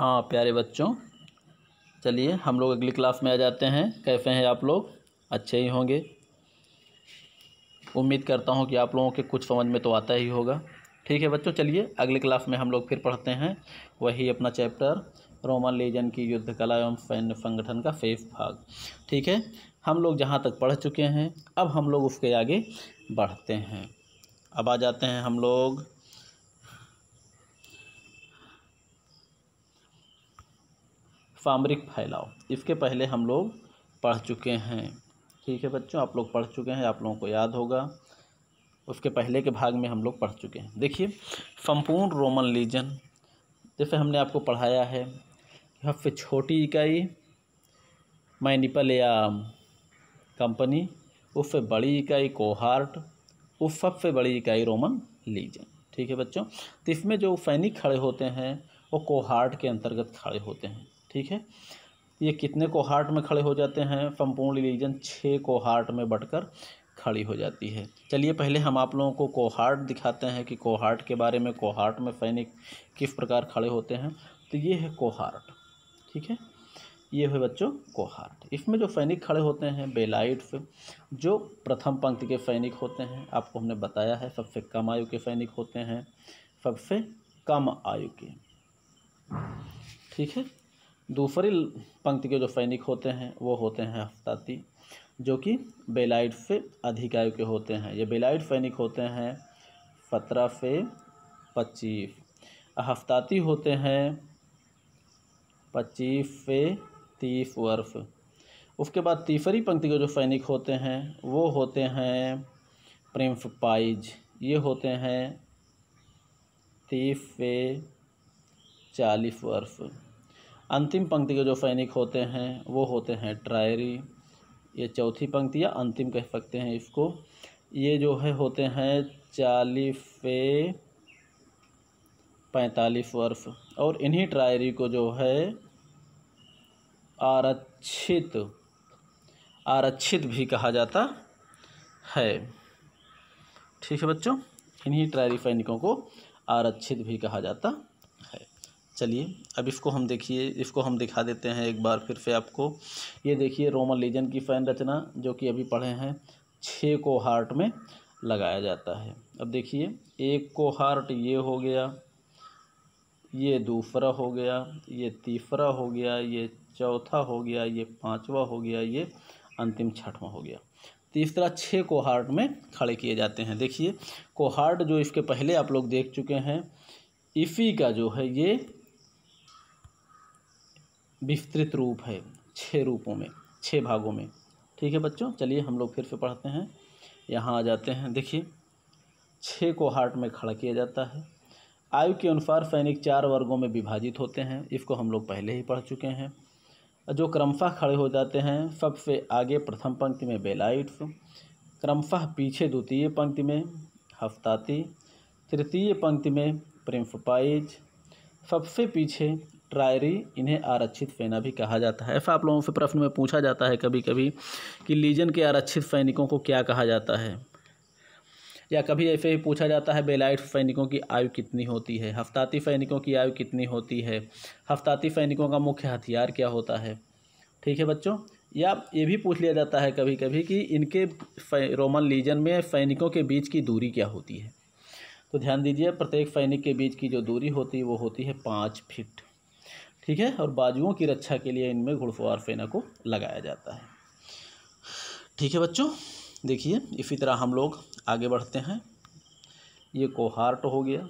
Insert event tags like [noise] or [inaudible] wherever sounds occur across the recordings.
हाँ प्यारे बच्चों चलिए हम लोग अगली क्लास में आ जाते हैं कैसे हैं आप लोग अच्छे ही होंगे उम्मीद करता हूँ कि आप लोगों के कुछ समझ में तो आता ही होगा ठीक है बच्चों चलिए अगली क्लास में हम लोग फिर पढ़ते हैं वही अपना चैप्टर रोमन लीजन की युद्ध कला एवं सैन्य संगठन का फेफ भाग ठीक है हम लोग जहाँ तक पढ़ चुके हैं अब हम लोग उसके आगे बढ़ते हैं अब आ जाते हैं हम लोग सामरिक फैलाव इसके पहले हम लोग पढ़ चुके हैं ठीक है बच्चों आप लोग पढ़ चुके हैं आप लोगों को याद होगा उसके पहले के भाग में हम लोग पढ़ चुके हैं देखिए संपूर्ण रोमन लीजन जैसे हमने आपको पढ़ाया है सबसे छोटी इकाई मैनिपल या कंपनी उससे बड़ी इकाई कोहार्ट उस सबसे बड़ी इकाई रोमन लीजन ठीक है बच्चों तो इसमें जो सैनिक खड़े होते हैं वो कोहार्ट के अंतर्गत खड़े होते हैं ठीक है ये कितने को हार्ट में खड़े हो जाते हैं संपूर्ण रिलीजन छः को हार्ट में बटकर खड़ी हो जाती है चलिए पहले हम आप लोगों को कोहार्ट दिखाते हैं कि कोहार्ट के बारे में कोहार्ट में सैनिक किस प्रकार खड़े होते हैं तो ये है कोहार्ट ठीक है ये है बच्चों कोहार्ट इसमें जो सैनिक खड़े होते हैं बेलाइट जो प्रथम पंक्ति के सैनिक होते हैं आपको हमने बताया है सबसे कम आयु के सैनिक होते हैं सबसे कम आयु के ठीक है दूसरी पंक्ति के जो सैनिक होते हैं वो होते हैं हफ्ताती जो कि बेलाइट से अधिक आयु के होते हैं ये बेलाइट सैनिक होते हैं सत्रह से पच्चीस हफ्ताती होते हैं पच्चीस से तीस वर्ष उसके बाद तीसरी पंक्ति के जो सैनिक होते हैं वो होते हैं प्रिंफ पाइज ये होते हैं तीस से चालीस वर्ष अंतिम पंक्ति के जो फैनिक होते हैं वो होते हैं ट्रायरी ये चौथी पंक्ति या अंतिम कह सकते हैं इसको ये जो है होते हैं चालीफे पैंतालीस वर्ष और इन्हीं ट्रायरी को जो है आरक्षित आरक्षित भी कहा जाता है ठीक है बच्चों इन्हीं ट्रायरी सैनिकों को आरक्षित भी कहा जाता चलिए अब इसको हम देखिए इसको हम दिखा देते हैं एक बार फिर से आपको ये देखिए रोमन लीजन की फ़ैन रचना जो कि अभी पढ़े हैं छः को हार्ट में लगाया जाता है अब देखिए एक को हार्ट ये हो गया ये दूसरा हो गया ये तीसरा हो गया ये चौथा हो गया ये पांचवा हो गया ये अंतिम छठवा हो गया तीसरा छः कोहार्ट में खड़े किए जाते हैं देखिए कोहार्ट जो इसके पहले आप लोग देख चुके हैं इफ़ी का जो है ये विस्तृत रूप है छः रूपों में छः भागों में ठीक है बच्चों चलिए हम लोग फिर से पढ़ते हैं यहाँ आ जाते हैं देखिए छः को हार्ट में खड़ा किया जाता है आयु के अनुसार सैनिक चार वर्गों में विभाजित होते हैं इसको हम लोग पहले ही पढ़ चुके हैं जो क्रमशः खड़े हो जाते हैं सबसे आगे प्रथम पंक्ति में बेलाइट्स क्रमशः पीछे द्वितीय पंक्ति में हफ्ताती तृतीय पंक्ति में प्रिम्फपाइज सबसे पीछे ट्रायरी इन्हें आरक्षित फैना भी कहा जाता है ऐसा आप लोगों से प्रश्न में पूछा जाता है कभी कभी कि लीजन के आरक्षित सैनिकों को क्या कहा जाता है या कभी ऐसे ही पूछा जाता है बेलाइट सैनिकों की आयु कितनी होती है हफ्ताती सैनिकों की आयु कितनी होती है हफ्ताती सैनिकों का मुख्य हथियार क्या होता है ठीक है बच्चों या ये भी पूछ लिया जाता है कभी कभी कि इनके रोमन लीजन में सैनिकों के बीच की दूरी क्या होती है तो ध्यान दीजिए प्रत्येक सैनिक के बीच की जो दूरी होती है वो होती है पाँच फिट ठीक है और बाजुओं की रक्षा के लिए इनमें घुड़सवार फेना को लगाया जाता है ठीक है बच्चों देखिए इसी तरह हम लोग आगे बढ़ते हैं ये कोहार्ट हो गया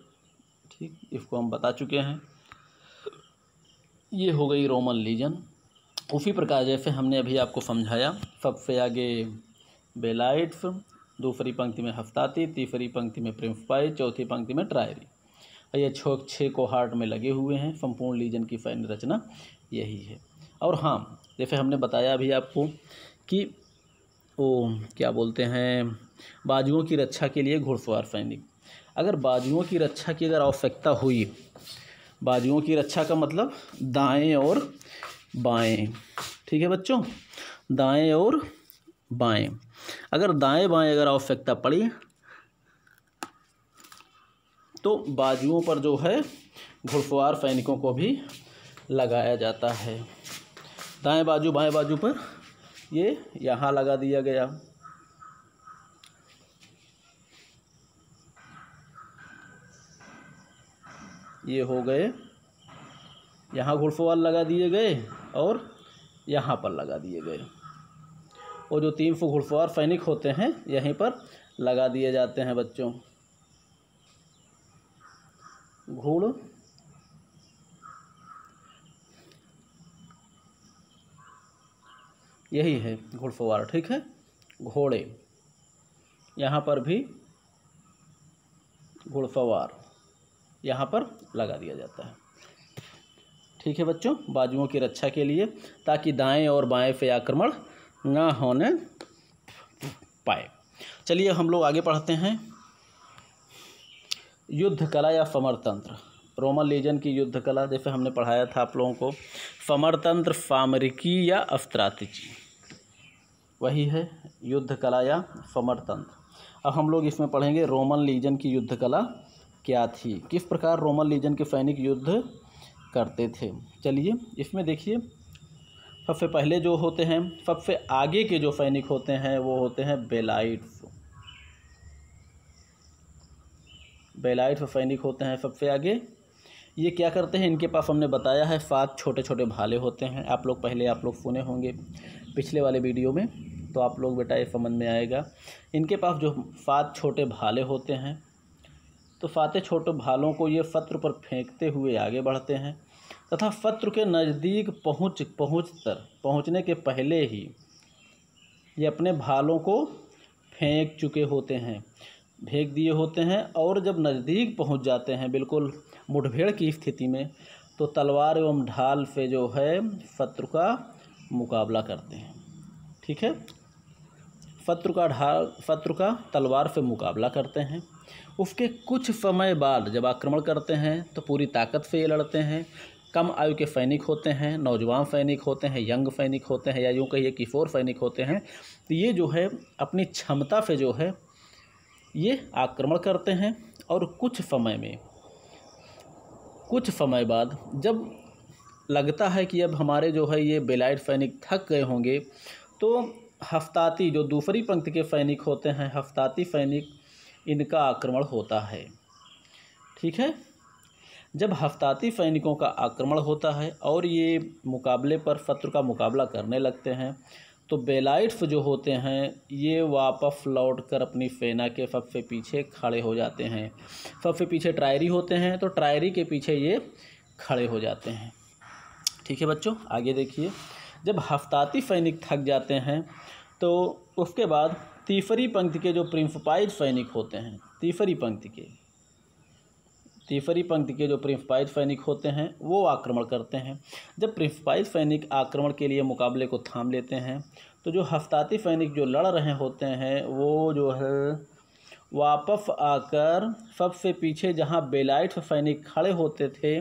ठीक इसको हम बता चुके हैं ये हो गई रोमन लीजन उसी प्रकार जैसे हमने अभी आपको समझाया सबसे आगे बेलाइट्स दूसरी पंक्ति में हफ्ताती तीसरी पंक्ति में प्रिंसपाई चौथी पंक्ति में ट्रायरी यह छोक छः को हार्ट में लगे हुए हैं संपूर्ण लीजन की फैन रचना यही है और हाँ जैसे हमने बताया अभी आपको कि वो क्या बोलते हैं बाजुओं की रक्षा के लिए घुड़सवार सैनिक अगर बाजुओं की रक्षा की अगर आवश्यकता हुई बाजुओं की रक्षा का मतलब दाएं और बाएं ठीक है बच्चों दाएं और बाएं अगर दाएं बाएं अगर आवश्यकता पड़ी तो बाजुओं पर जो है घुड़सवार सैनिकों को भी लगाया जाता है दाएं बाजू बाएं बाजू पर ये यहाँ लगा दिया गया ये हो गए यहाँ घुड़सवार लगा दिए गए और यहाँ पर लगा दिए गए और जो तीन सौ घुड़सवार सैनिक होते हैं यहीं पर लगा दिए जाते हैं बच्चों घूर्ण यही है घुड़सवार ठीक है घोड़े यहाँ पर भी घुड़सवार यहाँ पर लगा दिया जाता है ठीक है बच्चों बाजुओं की रक्षा के लिए ताकि दाएं और बाएं पे आक्रमण ना होने पाए चलिए हम लोग आगे पढ़ते हैं युद्ध कला या फमर तंत्र रोमन लीजन की युद्ध कला जैसे हमने पढ़ाया था आप लोगों को फमर तंत्र फामरिकी या अफ्त्रातिची वही है युद्ध कला या फमर तंत्र अब हम लोग इसमें पढ़ेंगे रोमन लीजन की युद्ध कला क्या थी किस प्रकार रोमन लीजन के सैनिक युद्ध करते थे चलिए इसमें देखिए सबसे पहले जो होते हैं सबसे आगे के जो सैनिक होते हैं वो होते हैं बेलाइट्स बेलाइट और फैनिक होते हैं सबसे आगे ये क्या करते हैं इनके पास हमने बताया है सात छोटे छोटे भाले होते हैं आप लोग पहले आप लोग सुने होंगे पिछले वाले वीडियो में तो आप लोग बेटा ये समझ में आएगा इनके पास जो सात छोटे भाले होते हैं तो फाते छोटे भालों को ये फ़त्र पर फेंकते हुए आगे बढ़ते हैं तथा फत्र के नज़दीक पहुँच पहुँच तर पहुँचने के पहले ही ये अपने भालों को फेंक चुके होते हैं फेंक दिए होते हैं और जब नज़दीक पहुंच जाते हैं बिल्कुल मुठभेड़ की स्थिति में तो तलवार एवं ढाल से जो है शत्रु का मुकाबला करते हैं ठीक है शत्रु का ढाल शत्रु का तलवार से मुकाबला करते हैं उसके कुछ समय बाद जब आक्रमण करते हैं तो पूरी ताकत से ये लड़ते हैं कम आयु के सैनिक होते हैं नौजवान सैनिक होते हैं यंग सैनिक होते हैं या यूँ कहिए किशोर सैनिक होते हैं तो ये जो है अपनी क्षमता से जो है ये आक्रमण करते हैं और कुछ समय में कुछ समय बाद जब लगता है कि अब हमारे जो है ये बेलाइट सैनिक थक गए होंगे तो हफ्ताती जो दूसरी पंक्ति के सैनिक होते हैं हफ्ताती सैनिक इनका आक्रमण होता है ठीक है जब हफ्ताती सैनिकों का आक्रमण होता है और ये मुकाबले पर शत्रु का मुकाबला करने लगते हैं तो बेलाइट्स जो होते हैं ये वापस लौट कर अपनी फेना के सबसे पीछे खड़े हो जाते हैं सबसे पीछे ट्रायरी होते हैं तो ट्रायरी के पीछे ये खड़े हो जाते हैं ठीक है बच्चों आगे देखिए जब हफ्ताती सैनिक थक जाते हैं तो उसके बाद तीसरी पंक्ति के जो प्रिंसिपाइड सैनिक होते हैं तीसरी पंक्ति के तीसरी पंक्ति के जो प्रिंसपाइज सैनिक होते हैं वो आक्रमण करते हैं जब प्रिंसपाइज सैनिक आक्रमण के लिए मुकाबले को थाम लेते हैं तो जो हफ्ताती सैनिक जो लड़ रहे होते हैं वो जो है वापस आकर सबसे पीछे जहां बेलाइट सैनिक खड़े होते थे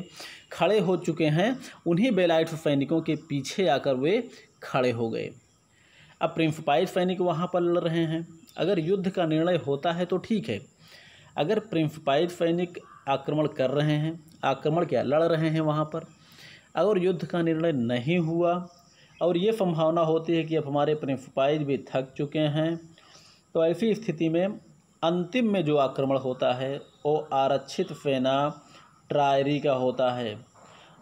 खड़े हो चुके हैं उन्हीं बेलाइट सैनिकों के पीछे आकर वे खड़े हो गए अब प्रिंसपाइज सैनिक वहाँ पर लड़ रहे हैं अगर युद्ध का निर्णय होता है तो ठीक है अगर प्रिंसपाइज सैनिक आक्रमण कर रहे हैं आक्रमण क्या लड़ रहे हैं वहाँ पर अगर युद्ध का निर्णय नहीं हुआ और ये संभावना होती है कि अब हमारे प्रिंसिपाइज भी थक चुके हैं तो ऐसी स्थिति में अंतिम में जो आक्रमण होता है वो आरक्षित सेना ट्रायरी का होता है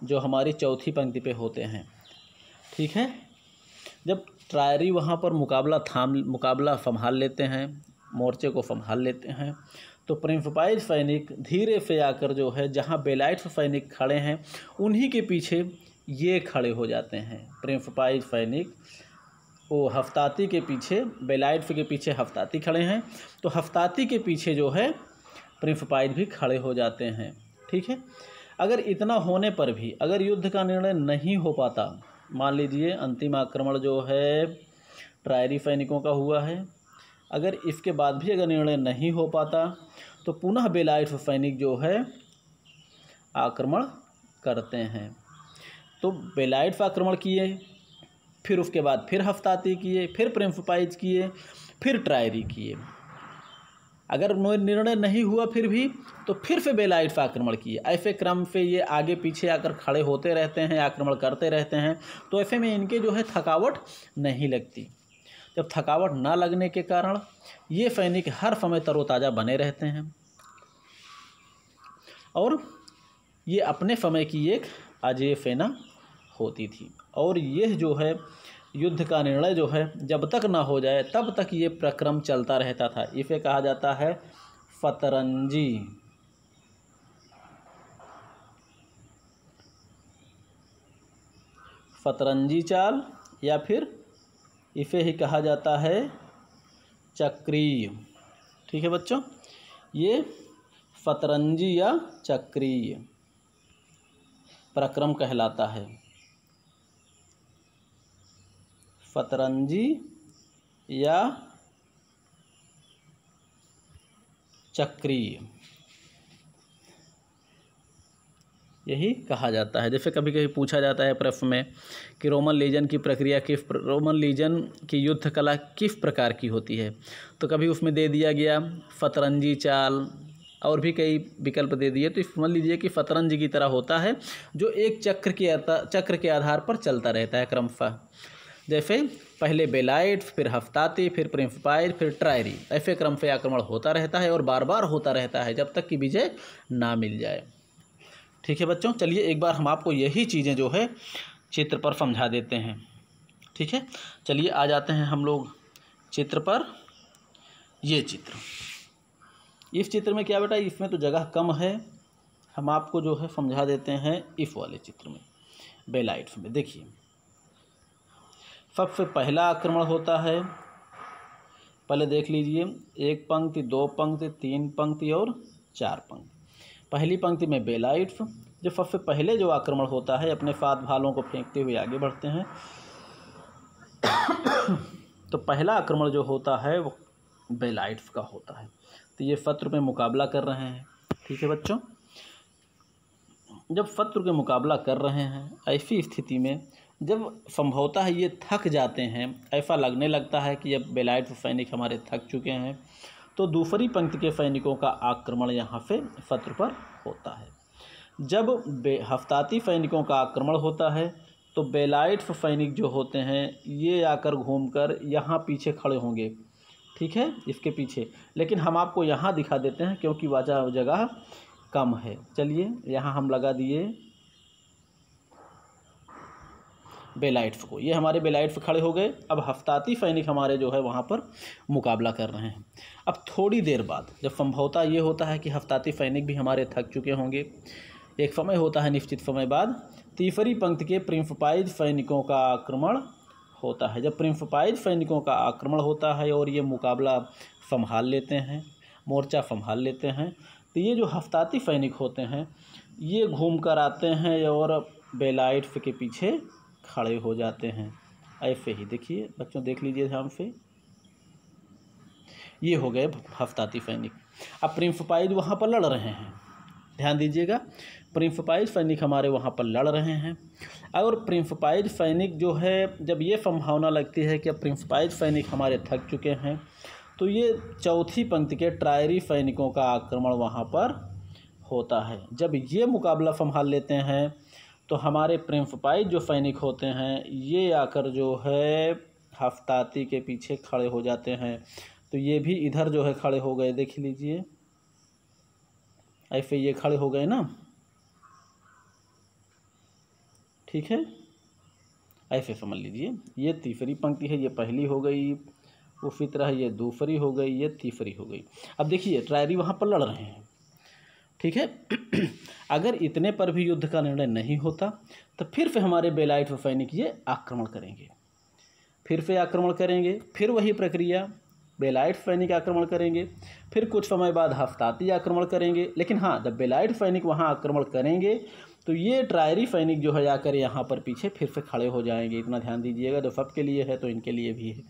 जो हमारी चौथी पंक्ति पे होते हैं ठीक है जब ट्रायरी वहाँ पर मुकाबला थाम मुकाबला संभाल लेते हैं मोर्चे को संभाल लेते हैं तो प्रिंसिपाइल सैनिक धीरे से आकर जो है जहाँ बेलाइट सैनिक खड़े हैं उन्हीं के पीछे ये खड़े हो जाते हैं प्रिंसिपाइल सैनिक वो हफ्ताती के पीछे बेलाइट के पीछे हफ्ताती खड़े हैं तो हफ्ताती के पीछे जो है प्रिंसिपाइल भी खड़े हो जाते हैं ठीक है अगर इतना होने पर भी अगर युद्ध का निर्णय नहीं हो पाता मान लीजिए अंतिम आक्रमण जो है ट्रायरी सैनिकों का हुआ है अगर इसके बाद भी अगर निर्णय नहीं हो पाता तो पुनः बेलायत सैनिक जो है आक्रमण करते हैं तो बेलाइट आक्रमण किए फिर उसके बाद फिर हफ्ताती किए फिर प्रिंसिपाइज किए फिर ट्रायरी किए अगर निर्णय नहीं हुआ फिर भी तो फिर से बेलाइट आक्रमण किए ऐसे क्रम से ये आगे पीछे आकर खड़े होते रहते हैं आक्रमण करते रहते हैं तो ऐसे में इनके जो है थकावट नहीं लगती जब थकावट ना लगने के कारण ये सैनिक हर समय तरोताज़ा बने रहते हैं और ये अपने समय की एक अजय सेना होती थी और यह जो है युद्ध का निर्णय जो है जब तक ना हो जाए तब तक ये प्रक्रम चलता रहता था इसे कहा जाता है फतरंजी फतरंजी चाल या फिर इसे ही कहा जाता है चक्रीय ठीक है बच्चों ये शतरंजी या चक्रीय प्रक्रम कहलाता है शतरंजी या चक्रीय यही कहा जाता है जैसे कभी कभी पूछा जाता है प्रश्न में कि रोमन लीजन की प्रक्रिया किस रोमन लीजन की युद्ध कला किस प्रकार की होती है तो कभी उसमें दे दिया गया फतरंजी चाल और भी कई विकल्प दे दिए तो समझ लीजिए कि फतरंज की तरह होता है जो एक चक्र के चक्र के आधार पर चलता रहता है क्रमशः जैसे पहले बेलाइट फिर हफ्ताती फिर प्रिंसपायर फिर ट्रायरी ऐसे क्रम से आक्रमण होता रहता है और बार बार होता रहता है जब तक कि विजय ना मिल जाए ठीक है बच्चों चलिए एक बार हम आपको यही चीज़ें जो है चित्र पर समझा देते हैं ठीक है चलिए आ जाते हैं हम लोग चित्र पर ये चित्र इस चित्र में क्या बेटा इसमें तो जगह कम है हम आपको जो है समझा देते हैं इफ़ वाले चित्र में बेलाइट्स में देखिए सबसे पहला आक्रमण होता है पहले देख लीजिए एक पंक्ति दो पंक्ति तीन पंक्ति और चार पंक्ति पहली पंक्ति में बेलाइट्स जो सबसे पहले जो आक्रमण होता है अपने सात भालों को फेंकते हुए आगे बढ़ते हैं [coughs] तो पहला आक्रमण जो होता है वो बेलाइट्स का होता है तो ये शत्रु में मुकाबला कर रहे हैं ठीक है बच्चों जब शत्रु के मुकाबला कर रहे हैं ऐसी स्थिति में जब है ये थक जाते हैं ऐसा लगने लगता है कि अब बेलाइट सैनिक हमारे थक चुके हैं तो दूसरी पंक्ति के सैनिकों का आक्रमण यहाँ से फत्र पर होता है जब हफ्ताती सैनिकों का आक्रमण होता है तो बेलाइट सैनिक जो होते हैं ये आकर घूमकर यहाँ पीछे खड़े होंगे ठीक है इसके पीछे लेकिन हम आपको यहाँ दिखा देते हैं क्योंकि वाजा जगह कम है चलिए यहाँ हम लगा दिए बेलाइट्स को ये हमारे बेलाइट्स खड़े हो गए अब हफ्ताती सैनिक हमारे जो है वहाँ पर मुकाबला कर रहे हैं अब थोड़ी देर बाद जब संभवता ये होता है कि हफ्ताती सैनिक भी हमारे थक चुके होंगे एक समय होता है निश्चित समय बाद तीसरी पंक्ति के प्रिंसपाइज सैनिकों का आक्रमण होता है जब प्रिंसपाइज सैनिकों का आक्रमण होता है और ये मुकाबला संभाल लेते हैं मोर्चा संभाल लेते हैं तो ये जो हफ्ताती सैनिक होते हैं ये घूम कर आते हैं और बेलाइट्स के पीछे खड़े हो जाते हैं ऐसे ही देखिए बच्चों देख लीजिए ध्यान से ये हो गए हफ्ताती सैनिक अब प्रिंसपाइज वहाँ पर लड़ रहे हैं ध्यान दीजिएगा प्रिंसपाइज सैनिक हमारे वहाँ पर लड़ रहे हैं और प्रिंसपाइज सैनिक जो है जब ये संभावना लगती है कि अब प्रिंसपाइज सैनिक हमारे थक चुके हैं तो ये चौथी पंक्ति के ट्रायरी सैनिकों का आक्रमण वहाँ पर होता है जब ये मुकाबला संभाल लेते हैं तो हमारे प्रिंसिपाई जो सैनिक होते हैं ये आकर जो है हफ्ताती के पीछे खड़े हो जाते हैं तो ये भी इधर जो है खड़े हो गए देख लीजिए ऐसे ये खड़े हो गए ना ठीक है ऐसे समझ लीजिए ये तीसरी पंक्ति है ये पहली हो गई उसी तरह ये दूसरी हो गई ये तीसरी हो गई अब देखिए ट्रायरी वहाँ पर लड़ रहे हैं ठीक है [clears throat] अगर इतने पर भी युद्ध का निर्णय नहीं होता तो फिर फिर हमारे बेलाइट सैनिक ये आक्रमण करेंगे फिर फिर आक्रमण करेंगे फिर वही प्रक्रिया बेलाइट सैनिक आक्रमण करेंगे फिर कुछ समय बाद हफ्ताती आक्रमण करेंगे लेकिन हाँ जब बेलाइट सैनिक वहाँ आक्रमण करेंगे तो ये ट्रायरी सैनिक जो है जाकर यहाँ पर पीछे फिर से खड़े हो जाएंगे इतना ध्यान दीजिएगा जो सबके लिए है तो इनके लिए भी है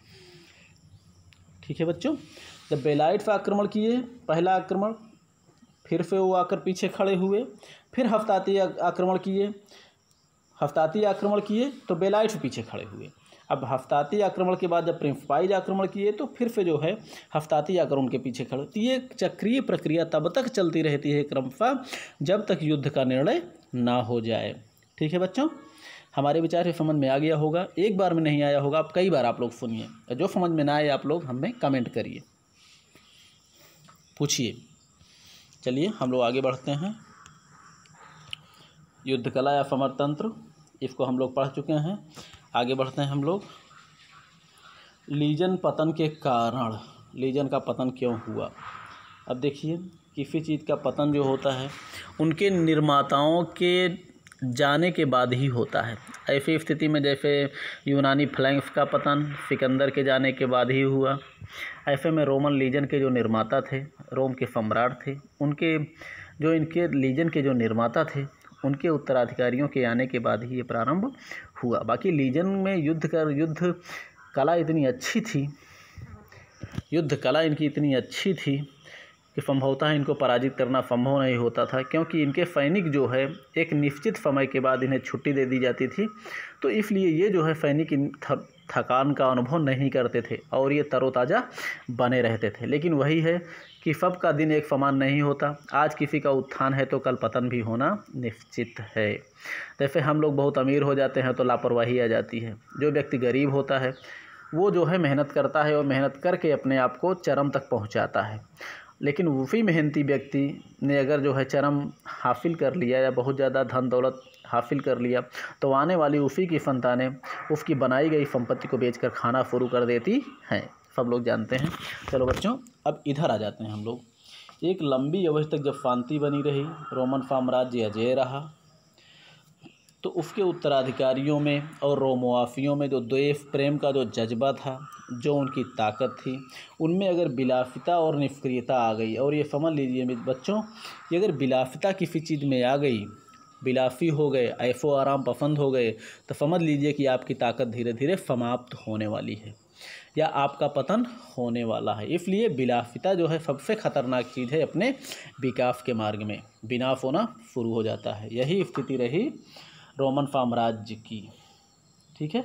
ठीक है बच्चों जब बेलाइट आक्रमण किए पहला आक्रमण फिर से वो आकर पीछे खड़े हुए फिर हफ्ताती आक्रमण किए हफ्ताती आक्रमण किए तो बेलाइट पीछे खड़े हुए अब हफ्ताती आक्रमण के बाद जब प्रिंसपाइज आक्रमण किए तो फिर से जो है हफ्ताती आकर उनके पीछे खड़े तो ये चक्रीय प्रक्रिया तब तक चलती रहती है क्रमशः जब तक युद्ध का निर्णय ना हो जाए ठीक है बच्चों हमारे विचार ये समझ में आ गया होगा एक बार में नहीं आया होगा आप कई बार आप लोग सुनिए जो समझ में ना आए आप लोग हमें कमेंट करिए पूछिए चलिए हम लोग आगे बढ़ते हैं युद्ध कला या समर तंत्र इसको हम लोग पढ़ चुके हैं आगे बढ़ते हैं हम लोग लीजन पतन के कारण लीजन का पतन क्यों हुआ अब देखिए किसी चीज़ का पतन जो होता है उनके निर्माताओं के जाने के बाद ही होता है ऐसी स्थिति में जैसे यूनानी फ्लैंक्स का पतन सिकंदर के जाने के बाद ही हुआ ऐसे में रोमन लीजन के जो निर्माता थे रोम के सम्राट थे उनके जो इनके लीजन के जो निर्माता थे उनके उत्तराधिकारियों के आने के बाद ही ये प्रारंभ हुआ बाकी लीजन में युद्ध कर युद्ध कला इतनी अच्छी थी युद्ध कला इनकी इतनी अच्छी थी कि संभवतः इनको पराजित करना संभव नहीं होता था क्योंकि इनके सैनिक जो है एक निश्चित समय के बाद इन्हें छुट्टी दे दी जाती थी तो इसलिए ये जो है सैनिक इन थकान का अनुभव नहीं करते थे और ये तरोताज़ा बने रहते थे लेकिन वही है कि सब का दिन एक समान नहीं होता आज किसी का उत्थान है तो कल पतन भी होना निश्चित है जैसे हम लोग बहुत अमीर हो जाते हैं तो लापरवाही आ जाती है जो व्यक्ति गरीब होता है वो जो है मेहनत करता है और मेहनत करके अपने आप को चरम तक पहुंचाता है लेकिन वफ़ी मेहनती व्यक्ति ने अगर जो है चरम हासिल कर लिया या बहुत ज़्यादा धन दौलत हासिल कर लिया तो आने वाली उफ़ी की संतानें उसकी बनाई गई संपत्ति को बेचकर खाना शुरू कर देती हैं सब लोग जानते हैं चलो बच्चों अब इधर आ जाते हैं हम लोग एक लंबी अवधि तक जब शांति बनी रही रोमन साम्राज्य अजय रहा तो उसके उत्तराधिकारियों में और रोमवाफियों में जो द्वेफ प्रेम का जो जज्बा था जो उनकी ताकत थी उनमें अगर बिलाफिता और निष्क्रियता आ गई और ये समझ लीजिए बच्चों ये अगर बिलाफिता किसी चीज़ में आ गई बिलाफी हो गए ऐफो आराम पसंद हो गए तो समझ लीजिए कि आपकी ताकत धीरे धीरे समाप्त होने वाली है या आपका पतन होने वाला है इसलिए बिलाफिता जो है सबसे ख़तरनाक चीज़ है अपने विकास के मार्ग में बिनाफ होना शुरू हो जाता है यही स्थिति रही रोमन साम्राज्य की ठीक है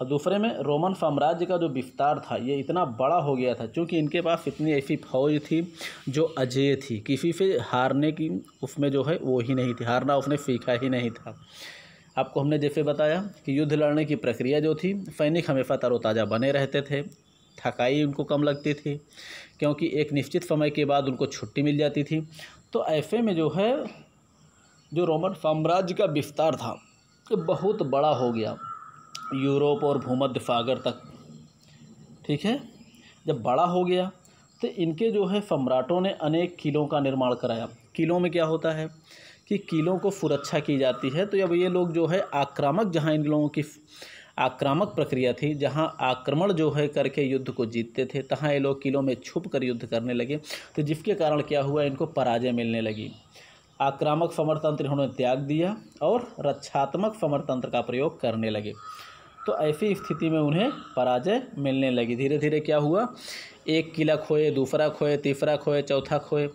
अब दूसरे में रोमन साम्राज्य का जो विस्तार था ये इतना बड़ा हो गया था क्योंकि इनके पास इतनी ऐसी फौज थी जो अजय थी किसी से हारने की उसमें जो है वो ही नहीं थी हारना उसने सीखा ही नहीं था आपको हमने जैसे बताया कि युद्ध लड़ने की प्रक्रिया जो थी सैनिक हमेशा तरोताज़ा बने रहते थे थकाई उनको कम लगती थी क्योंकि एक निश्चित समय के बाद उनको छुट्टी मिल जाती थी तो ऐसे में जो है जो रोमन साम्राज्य का विस्तार था बहुत बड़ा हो गया यूरोप और भूमध्य सागर तक ठीक है जब बड़ा हो गया तो इनके जो है सम्राटों ने अनेक किलों का निर्माण कराया किलों में क्या होता है कि किलों को सुरक्षा की जाती है तो अब ये लोग जो है आक्रामक जहाँ इन लोगों की आक्रामक प्रक्रिया थी जहाँ आक्रमण जो है करके युद्ध को जीतते थे तहाँ ये लोग किलों में छुप कर युद्ध करने लगे तो जिसके कारण क्या हुआ इनको पराजय मिलने लगी आक्रामक समरतंत्र इन्होंने त्याग दिया और रक्षात्मक समरतंत्र का प्रयोग करने लगे तो ऐसी स्थिति में उन्हें पराजय मिलने लगी धीरे धीरे क्या हुआ एक किला खोए दूसरा खोए तीसरा खोए चौथा खोए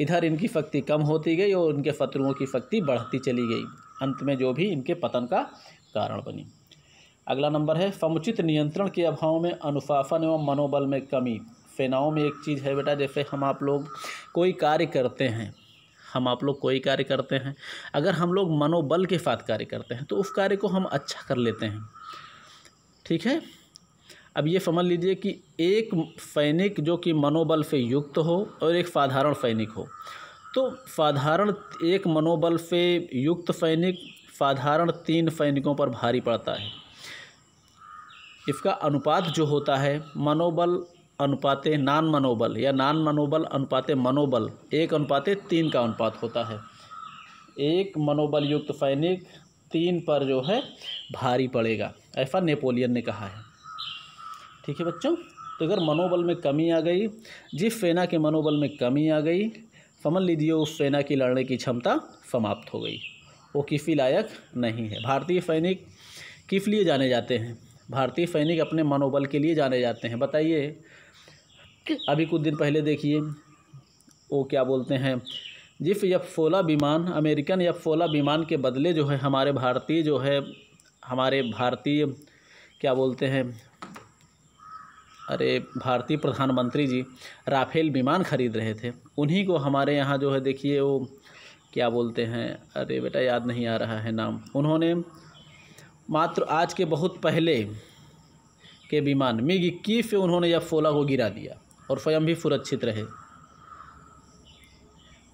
इधर इनकी शक्ति कम होती गई और इनके शत्रुओं की शक्ति बढ़ती चली गई अंत में जो भी इनके पतन का कारण बनी अगला नंबर है समुचित नियंत्रण के अभाव में अनुशासन एवं मनोबल में कमी सेनाओं में एक चीज़ है बेटा जैसे हम आप लोग कोई कार्य करते हैं हम आप लोग कोई कार्य करते हैं अगर हम लोग मनोबल के साथ कार्य करते हैं तो उस कार्य को हम अच्छा कर लेते हैं ठीक है अब ये समझ लीजिए कि एक सैनिक जो कि मनोबल से युक्त हो और एक साधारण सैनिक हो तो साधारण एक मनोबल से युक्त सैनिक साधारण तीन सैनिकों पर भारी पड़ता है इसका अनुपात जो होता है मनोबल अनुपाते नान मनोबल या नान मनोबल अनुपाते मनोबल एक अनुपाते तीन का अनुपात होता है एक मनोबल युक्त सैनिक तीन पर जो है भारी पड़ेगा ऐसा नेपोलियन ने कहा है ठीक है बच्चों तो अगर मनोबल में कमी आ गई जिस सेना के मनोबल में कमी आ गई समझ लीजिए उस सेना की लड़ने की क्षमता समाप्त हो गई वो किसी लायक नहीं है भारतीय सैनिक किस लिए जाने जाते हैं भारतीय सैनिक अपने मनोबल के लिए जाने जाते हैं बताइए अभी कुछ दिन पहले देखिए वो क्या बोलते हैं जिफ यफोला विमान अमेरिकन फोला विमान के बदले जो है हमारे भारतीय जो है हमारे भारतीय क्या बोलते हैं अरे भारतीय प्रधानमंत्री जी राफेल विमान खरीद रहे थे उन्हीं को हमारे यहाँ जो है देखिए वो क्या बोलते हैं अरे बेटा याद नहीं आ रहा है नाम उन्होंने मात्र आज के बहुत पहले के विमान मिग इक्कीस पे उन्होंने यह फोला को गिरा दिया और स्वयं भी सुरक्षित रहे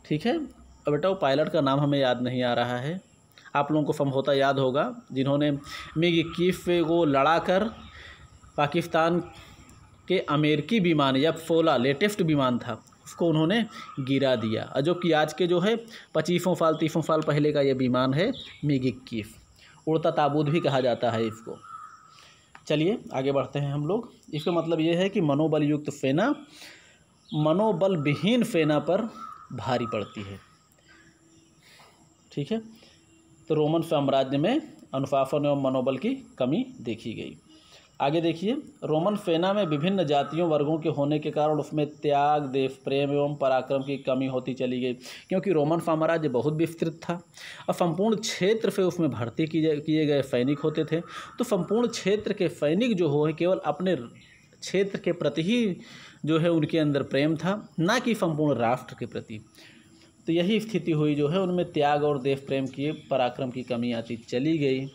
ठीक है अब बेटा वो पायलट का नाम हमें याद नहीं आ रहा है आप लोगों को संभवतः याद होगा जिन्होंने मिग इक्कीस को लड़ाकर पाकिस्तान के अमेरिकी विमान या फोला लेटेस्ट विमान था उसको उन्होंने गिरा दिया जो कि आज के जो है पच्चीसों साल तीसों साल पहले का ये विमान है मिग इक्कीस उड़ता ताबूत भी कहा जाता है इसको चलिए आगे बढ़ते हैं हम लोग इसका मतलब ये है कि मनोबल युक्त फेना मनोबल विहीन फेना पर भारी पड़ती है ठीक है तो रोमन साम्राज्य में अनुशासन एवं मनोबल की कमी देखी गई आगे देखिए रोमन फेना में विभिन्न जातियों वर्गों के होने के कारण उसमें त्याग देव प्रेम एवं पराक्रम की कमी होती चली गई क्योंकि रोमन साम्राज्य बहुत विस्तृत था और संपूर्ण क्षेत्र से उसमें भर्ती किए गए सैनिक होते थे तो संपूर्ण क्षेत्र के सैनिक जो हो केवल अपने क्षेत्र के प्रति ही जो है उनके अंदर प्रेम था ना कि संपूर्ण राष्ट्र के प्रति तो यही स्थिति हुई जो है उनमें त्याग और देव प्रेम की पराक्रम की कमी आती चली गई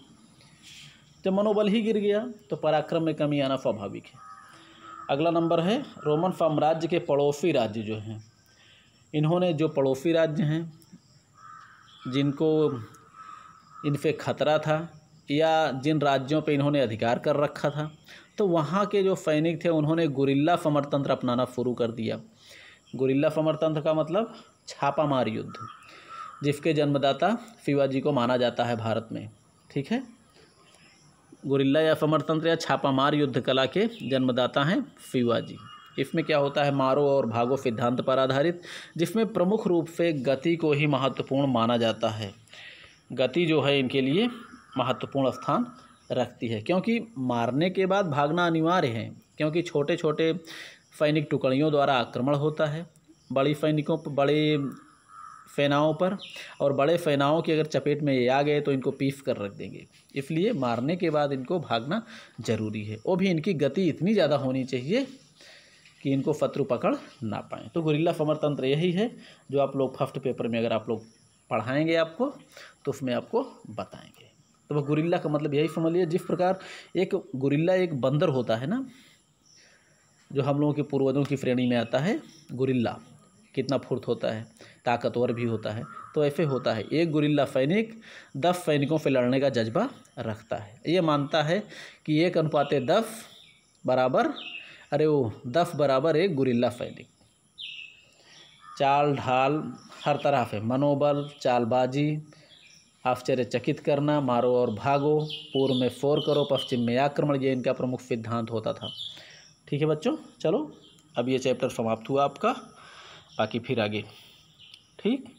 जब तो मनोबल ही गिर गया तो पराक्रम में कमी आना स्वाभाविक है अगला नंबर है रोमन साम्राज्य के पड़ोसी राज्य जो हैं इन्होंने जो पड़ोसी राज्य हैं जिनको इन पर खतरा था या जिन राज्यों पे इन्होंने अधिकार कर रखा था तो वहाँ के जो सैनिक थे उन्होंने गुरिल्ला समरतंत्र अपनाना शुरू कर दिया गुरिल्ला समरतंत्र का मतलब छापामार युद्ध जिसके जन्मदाता शिवाजी को माना जाता है भारत में ठीक है गुरिल्ला या फमरतंत्र या छापामार युद्ध कला के जन्मदाता हैं फ्यूआजी इसमें क्या होता है मारो और भागो सिद्धांत पर आधारित जिसमें प्रमुख रूप से गति को ही महत्वपूर्ण माना जाता है गति जो है इनके लिए महत्वपूर्ण स्थान रखती है क्योंकि मारने के बाद भागना अनिवार्य है क्योंकि छोटे छोटे सैनिक टुकड़ियों द्वारा आक्रमण होता है बड़ी सैनिकों पर बड़े फेनाओं पर और बड़े फेनाओं की अगर चपेट में ये आ गए तो इनको पीस कर रख देंगे इसलिए मारने के बाद इनको भागना ज़रूरी है वो भी इनकी गति इतनी ज़्यादा होनी चाहिए कि इनको फतरु पकड़ ना पाएँ तो गुरिल्ला फमर तंत्र यही है जो आप लोग फर्स्ट पेपर में अगर आप लोग पढ़ाएंगे आपको तो उसमें आपको बताएंगे तो वह गुरिल्ला का मतलब यही समझ लिया जिस प्रकार एक गुरिल्ला एक बंदर होता है ना जो हम लोगों के पूर्वजों की श्रेणी में आता है गुरिल्ला कितना फुर्त होता है ताकतवर भी होता है तो ऐसे होता है एक गुरिल्ला फैनिक दफ़ सैनिकों से लड़ने का जज्बा रखता है ये मानता है कि एक अनुपात दफ बराबर अरे वो दफ बराबर एक गुरिल्ला फैनिक चाल ढाल हर तरह से मनोबल चालबाजी आश्चर्यचकित करना मारो और भागो पूर्व में फोर करो पश्चिम में आक्रमण ये इनका प्रमुख सिद्धांत होता था ठीक है बच्चों चलो अब ये चैप्टर समाप्त हुआ आपका बाकी फिर आगे ठीक